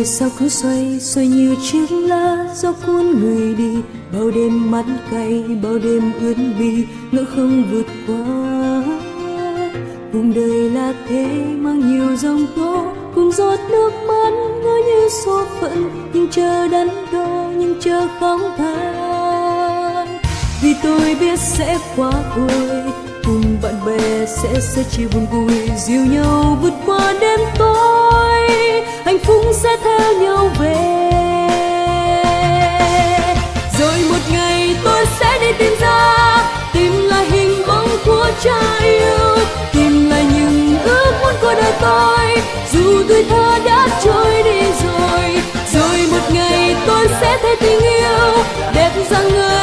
đời sao cứ xoay xoay như chiếc lá gió cuốn người đi bao đêm mắt cay bao đêm ướt bi ngỡ không vượt qua Cùng đời là thế mang nhiều dòng tố cùng giọt nước mắt ngỡ như số phận nhưng chờ đắn đo nhưng chờ khóc than vì tôi biết sẽ quá thôi cùng bạn bè sẽ sẽ chia buồn vui dìu nhau vượt qua đêm tối phúc sẽ theo nhau về rồi một ngày tôi sẽ đi tìm ra tìm lại hình bóng của cha yêu tìm lại những ước muốn của đời tôi dù tuổi thơ đã trôi đi rồi rồi một ngày tôi sẽ thấy tình yêu đẹp rằng người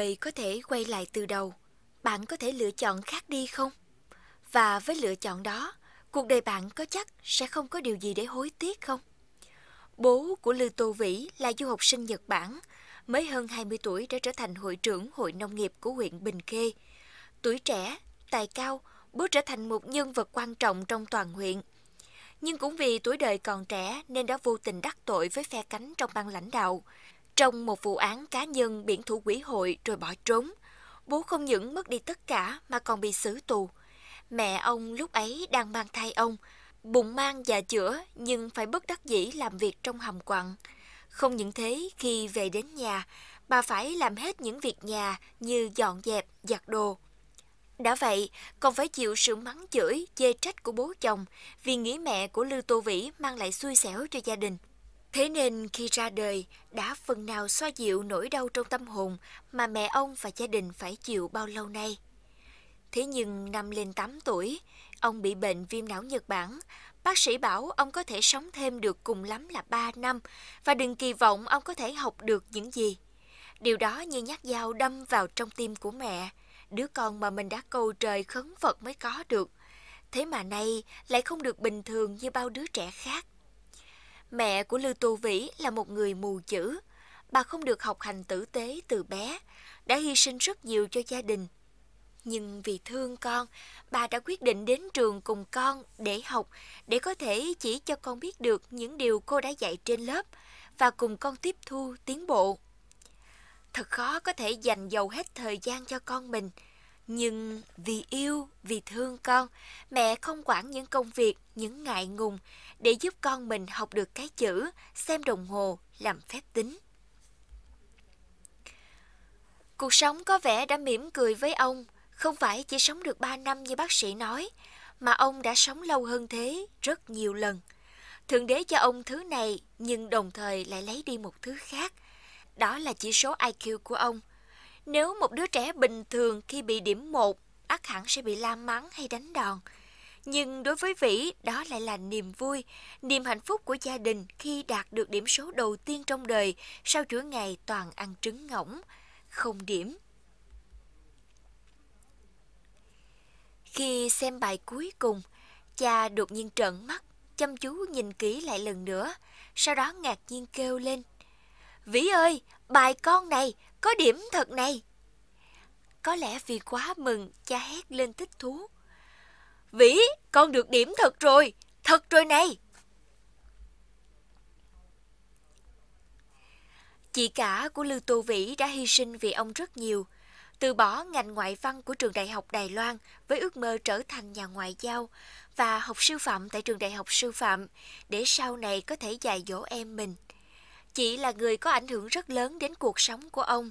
đời có thể quay lại từ đầu, bạn có thể lựa chọn khác đi không? Và với lựa chọn đó, cuộc đời bạn có chắc sẽ không có điều gì để hối tiếc không? Bố của Lưu Tô Vĩ là du học sinh Nhật Bản, mới hơn 20 tuổi đã trở thành hội trưởng hội nông nghiệp của huyện Bình Khê. Tuổi trẻ, tài cao, bố trở thành một nhân vật quan trọng trong toàn huyện. Nhưng cũng vì tuổi đời còn trẻ nên đã vô tình đắc tội với phe cánh trong ban lãnh đạo. Trong một vụ án cá nhân biển thủ quỹ hội rồi bỏ trốn, bố không những mất đi tất cả mà còn bị xử tù. Mẹ ông lúc ấy đang mang thai ông, bụng mang và chữa nhưng phải bất đắc dĩ làm việc trong hầm quặng. Không những thế, khi về đến nhà, bà phải làm hết những việc nhà như dọn dẹp, giặt đồ. Đã vậy, còn phải chịu sự mắng chửi, chê trách của bố chồng vì nghĩ mẹ của Lưu Tô Vĩ mang lại xui xẻo cho gia đình. Thế nên khi ra đời đã phần nào xoa dịu nỗi đau trong tâm hồn mà mẹ ông và gia đình phải chịu bao lâu nay. Thế nhưng năm lên 8 tuổi, ông bị bệnh viêm não Nhật Bản. Bác sĩ bảo ông có thể sống thêm được cùng lắm là 3 năm và đừng kỳ vọng ông có thể học được những gì. Điều đó như nhát dao đâm vào trong tim của mẹ, đứa con mà mình đã cầu trời khấn Phật mới có được. Thế mà nay lại không được bình thường như bao đứa trẻ khác. Mẹ của Lưu Tô Vĩ là một người mù chữ. Bà không được học hành tử tế từ bé, đã hy sinh rất nhiều cho gia đình. Nhưng vì thương con, bà đã quyết định đến trường cùng con để học, để có thể chỉ cho con biết được những điều cô đã dạy trên lớp và cùng con tiếp thu tiến bộ. Thật khó có thể dành dầu hết thời gian cho con mình – nhưng vì yêu, vì thương con, mẹ không quản những công việc, những ngại ngùng để giúp con mình học được cái chữ, xem đồng hồ, làm phép tính. Cuộc sống có vẻ đã mỉm cười với ông, không phải chỉ sống được ba năm như bác sĩ nói, mà ông đã sống lâu hơn thế rất nhiều lần. Thượng đế cho ông thứ này nhưng đồng thời lại lấy đi một thứ khác. Đó là chỉ số IQ của ông – nếu một đứa trẻ bình thường khi bị điểm một ắt hẳn sẽ bị la mắng hay đánh đòn. Nhưng đối với Vĩ, đó lại là niềm vui, niềm hạnh phúc của gia đình khi đạt được điểm số đầu tiên trong đời sau chuỗi ngày toàn ăn trứng ngỗng, không điểm. Khi xem bài cuối cùng, cha đột nhiên trợn mắt, chăm chú nhìn kỹ lại lần nữa, sau đó ngạc nhiên kêu lên. Vĩ ơi, bài con này, có điểm thật này. Có lẽ vì quá mừng, cha hét lên thích thú. Vĩ, con được điểm thật rồi, thật rồi này. Chị cả của Lưu Tô Vĩ đã hy sinh vì ông rất nhiều, từ bỏ ngành ngoại văn của trường đại học Đài Loan với ước mơ trở thành nhà ngoại giao và học sư phạm tại trường đại học sư phạm để sau này có thể dạy dỗ em mình – Chị là người có ảnh hưởng rất lớn đến cuộc sống của ông,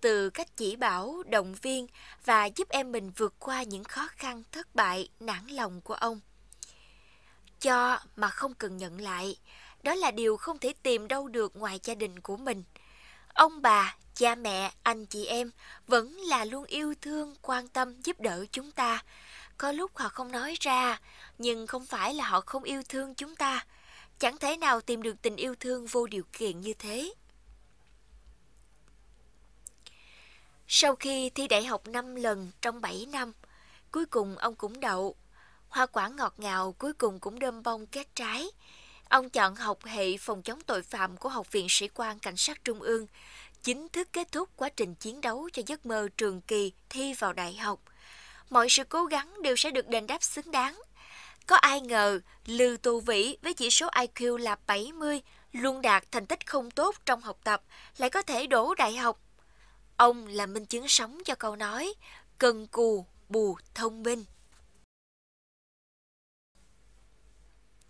từ cách chỉ bảo, động viên và giúp em mình vượt qua những khó khăn, thất bại, nản lòng của ông. Cho mà không cần nhận lại, đó là điều không thể tìm đâu được ngoài gia đình của mình. Ông bà, cha mẹ, anh chị em vẫn là luôn yêu thương, quan tâm, giúp đỡ chúng ta. Có lúc họ không nói ra, nhưng không phải là họ không yêu thương chúng ta, Chẳng thể nào tìm được tình yêu thương vô điều kiện như thế. Sau khi thi đại học 5 lần trong 7 năm, cuối cùng ông cũng đậu. Hoa quả ngọt ngào cuối cùng cũng đơm bông kết trái. Ông chọn học hệ phòng chống tội phạm của Học viện Sĩ quan Cảnh sát Trung ương, chính thức kết thúc quá trình chiến đấu cho giấc mơ trường kỳ thi vào đại học. Mọi sự cố gắng đều sẽ được đền đáp xứng đáng. Có ai ngờ Lưu Tu Vĩ với chỉ số IQ là 70 luôn đạt thành tích không tốt trong học tập lại có thể đổ đại học. Ông là minh chứng sống cho câu nói cần cù bù thông minh.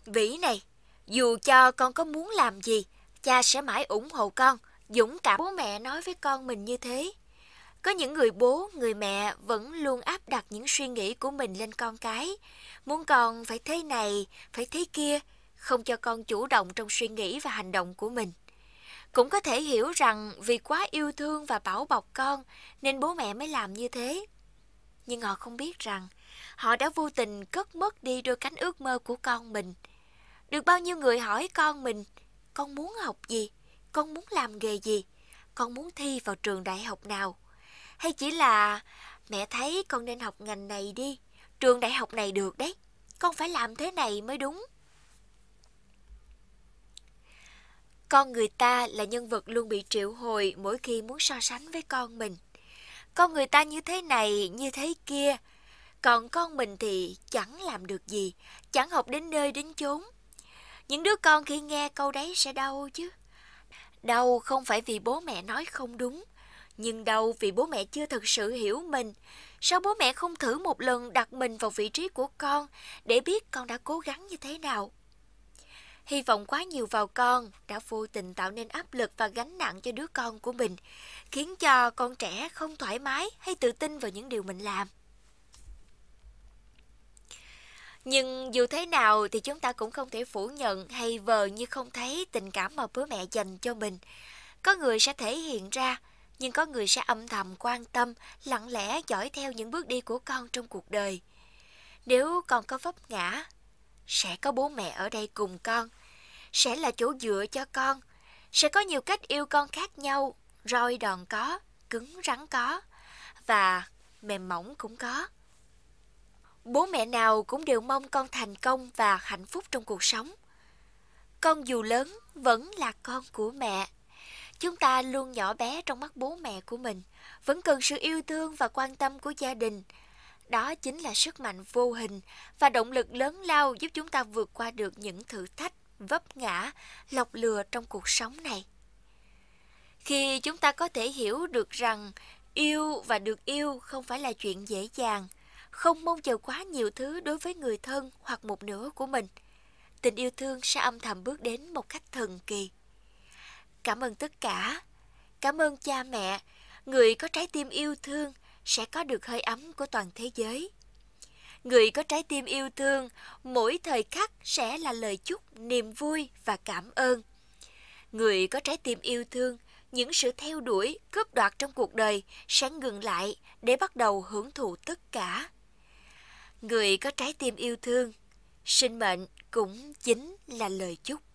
Vĩ này, dù cho con có muốn làm gì, cha sẽ mãi ủng hộ con, dũng cảm bố mẹ nói với con mình như thế. Có những người bố, người mẹ vẫn luôn áp đặt những suy nghĩ của mình lên con cái, muốn con phải thế này, phải thế kia, không cho con chủ động trong suy nghĩ và hành động của mình. Cũng có thể hiểu rằng vì quá yêu thương và bảo bọc con nên bố mẹ mới làm như thế. Nhưng họ không biết rằng họ đã vô tình cất mất đi đôi cánh ước mơ của con mình. Được bao nhiêu người hỏi con mình, con muốn học gì, con muốn làm nghề gì, con muốn thi vào trường đại học nào hay chỉ là mẹ thấy con nên học ngành này đi, trường đại học này được đấy, con phải làm thế này mới đúng. Con người ta là nhân vật luôn bị triệu hồi mỗi khi muốn so sánh với con mình. Con người ta như thế này, như thế kia. Còn con mình thì chẳng làm được gì, chẳng học đến nơi đến chốn. Những đứa con khi nghe câu đấy sẽ đau chứ. Đau không phải vì bố mẹ nói không đúng, nhưng đau vì bố mẹ chưa thật sự hiểu mình. Sao bố mẹ không thử một lần đặt mình vào vị trí của con để biết con đã cố gắng như thế nào? Hy vọng quá nhiều vào con đã vô tình tạo nên áp lực và gánh nặng cho đứa con của mình, khiến cho con trẻ không thoải mái hay tự tin vào những điều mình làm. Nhưng dù thế nào thì chúng ta cũng không thể phủ nhận hay vờ như không thấy tình cảm mà bố mẹ dành cho mình. Có người sẽ thể hiện ra, nhưng có người sẽ âm thầm quan tâm, lặng lẽ dõi theo những bước đi của con trong cuộc đời. Nếu con có vấp ngã, sẽ có bố mẹ ở đây cùng con, sẽ là chỗ dựa cho con, sẽ có nhiều cách yêu con khác nhau, roi đòn có, cứng rắn có và mềm mỏng cũng có. Bố mẹ nào cũng đều mong con thành công và hạnh phúc trong cuộc sống. Con dù lớn vẫn là con của mẹ. Chúng ta luôn nhỏ bé trong mắt bố mẹ của mình, vẫn cần sự yêu thương và quan tâm của gia đình. Đó chính là sức mạnh vô hình và động lực lớn lao giúp chúng ta vượt qua được những thử thách, vấp ngã, lọc lừa trong cuộc sống này. Khi chúng ta có thể hiểu được rằng yêu và được yêu không phải là chuyện dễ dàng, không mong chờ quá nhiều thứ đối với người thân hoặc một nửa của mình, tình yêu thương sẽ âm thầm bước đến một cách thần kỳ. Cảm ơn tất cả. Cảm ơn cha mẹ, người có trái tim yêu thương sẽ có được hơi ấm của toàn thế giới. Người có trái tim yêu thương, mỗi thời khắc sẽ là lời chúc niềm vui và cảm ơn. Người có trái tim yêu thương, những sự theo đuổi, cướp đoạt trong cuộc đời sẽ ngừng lại để bắt đầu hưởng thụ tất cả. Người có trái tim yêu thương, sinh mệnh cũng chính là lời chúc.